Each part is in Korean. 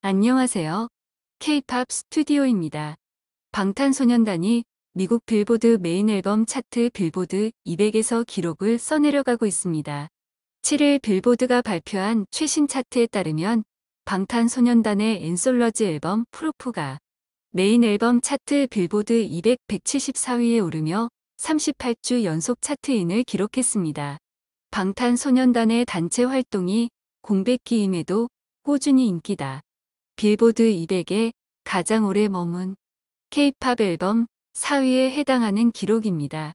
안녕하세요. K-팝 스튜디오입니다. 방탄소년단이 미국 빌보드 메인 앨범 차트 빌보드 200에서 기록을 써내려가고 있습니다. 7일 빌보드가 발표한 최신 차트에 따르면 방탄소년단의 엔솔러지 앨범 프로프가 메인 앨범 차트 빌보드 200 174위에 오르며 38주 연속 차트인을 기록했습니다. 방탄소년단의 단체 활동이 공백기임에도 꾸준히 인기다. 빌보드 200에 가장 오래 머문 케이팝 앨범 4위에 해당하는 기록입니다.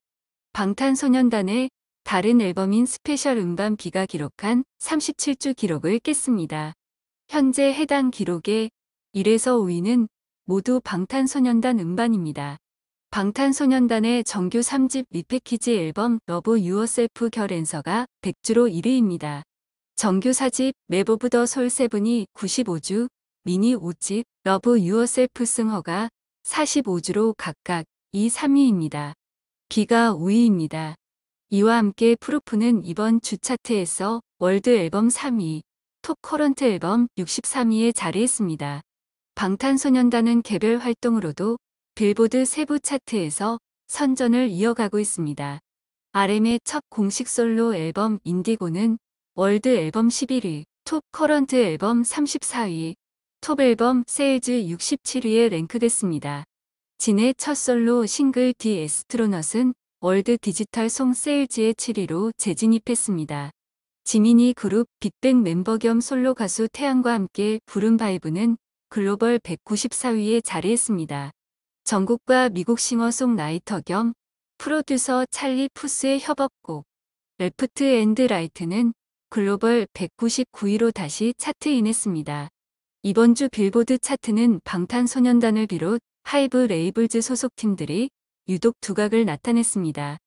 방탄소년단의 다른 앨범인 스페셜 음반비가 기록한 37주 기록을 깼습니다. 현재 해당 기록의 1에서 5위는 모두 방탄소년단 음반입니다. 방탄소년단의 정규 3집 리패키지 앨범 러브 유어셀프 결앤서가 100주로 1위입니다. 정규 4집 매보브더 솔세븐이 95주, 미니 오집 러브 유어셀프 승허가 45주로 각각 2, 3위입니다. 기가 5위입니다. 이와 함께 프루프는 이번 주 차트에서 월드 앨범 3위, 톱 커런트 앨범 63위에 자리했습니다. 방탄소년단은 개별 활동으로도 빌보드 세부 차트에서 선전을 이어가고 있습니다. RM의 첫 공식 솔로 앨범 인디고는 월드 앨범 11위, 톱 커런트 앨범 34위, 톱 앨범 세일즈 67위에 랭크됐습니다. 진의 첫 솔로 싱글 디 에스트로넛은 월드 디지털 송 세일즈의 7위로 재진입했습니다. 지민이 그룹 빅뱅 멤버 겸 솔로 가수 태양과 함께 부른 바이브는 글로벌 194위에 자리했습니다. 전국과 미국 싱어송라이터 겸 프로듀서 찰리 푸스의 협업곡 레프트 앤드 라이트는 글로벌 199위로 다시 차트인했습니다. 이번 주 빌보드 차트는 방탄소년단을 비롯 하이브 레이블즈 소속 팀들이 유독 두각을 나타냈습니다.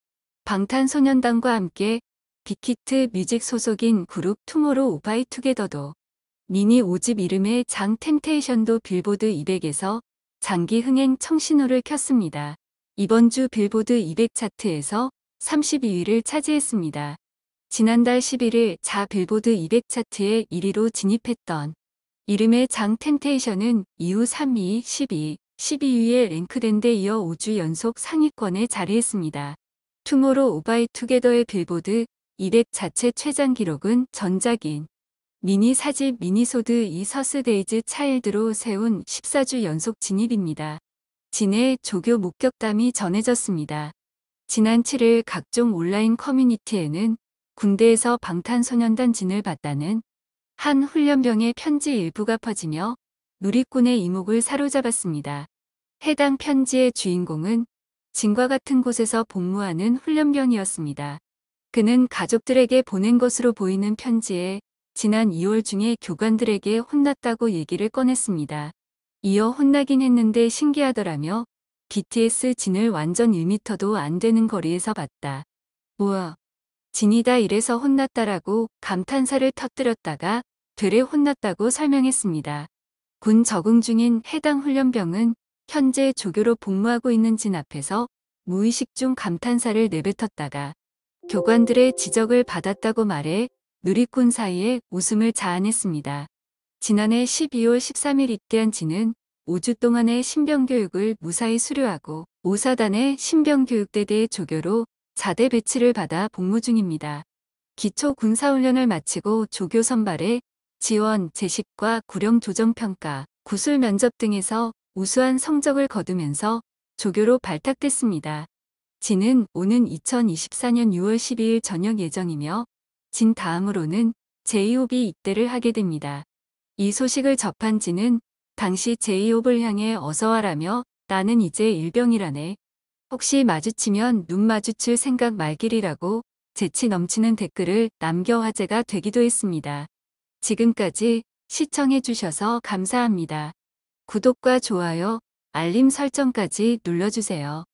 방탄소년단과 함께 빅히트 뮤직 소속인 그룹 투모로우 오바이투게더도 미니 5집 이름의 장 템테이션도 빌보드 200에서 장기 흥행 청신호를 켰습니다. 이번 주 빌보드 200 차트에서 32위를 차지했습니다. 지난달 11일 자 빌보드 200 차트에 1위로 진입했던 이름의 장 텐테이션은 이후 3위, 12, 12위에 랭크된 데 이어 5주 연속 상위권에 자리했습니다. 투모로우 바이투게더의 빌보드 200 자체 최장 기록은 전작인 미니 사집 미니소드 이 서스데이즈 차일드로 세운 14주 연속 진입입니다. 진해 조교 목격담이 전해졌습니다. 지난 7일 각종 온라인 커뮤니티에는 군대에서 방탄소년단 진을 봤다는 한 훈련병의 편지 일부가 퍼지며 누리꾼의 이목을 사로잡았습니다. 해당 편지의 주인공은 진과 같은 곳에서 복무하는 훈련병이었습니다. 그는 가족들에게 보낸 것으로 보이는 편지에 지난 2월 중에 교관들에게 혼났다고 얘기를 꺼냈습니다. 이어 혼나긴 했는데 신기하더라며 BTS 진을 완전 1m도 안 되는 거리에서 봤다. 뭐야, 진이다 이래서 혼났다라고 감탄사를 터뜨렸다가 들에 혼났다고 설명했습니다. 군 적응 중인 해당 훈련병은 현재 조교로 복무하고 있는 진 앞에서 무의식 중 감탄사를 내뱉었다가 교관들의 지적을 받았다고 말해 누리꾼 사이에 웃음을 자아냈습니다. 지난해 12월 13일 입대한 진은 5주 동안의 신병교육을 무사히 수료하고 5사단의 신병교육대대의 조교로 자대 배치를 받아 복무 중입니다. 기초 군사훈련을 마치고 조교 선발에 지원, 제식과 구령 조정평가, 구술 면접 등에서 우수한 성적을 거두면서 조교로 발탁됐습니다. 진은 오는 2024년 6월 12일 저녁 예정이며 진 다음으로는 제이홉이 입대를 하게 됩니다. 이 소식을 접한 진은 당시 제이홉을 향해 어서 와라며 나는 이제 일병이라네 혹시 마주치면 눈 마주칠 생각 말길이라고 재치 넘치는 댓글을 남겨 화제가 되기도 했습니다. 지금까지 시청해주셔서 감사합니다. 구독과 좋아요, 알림 설정까지 눌러주세요.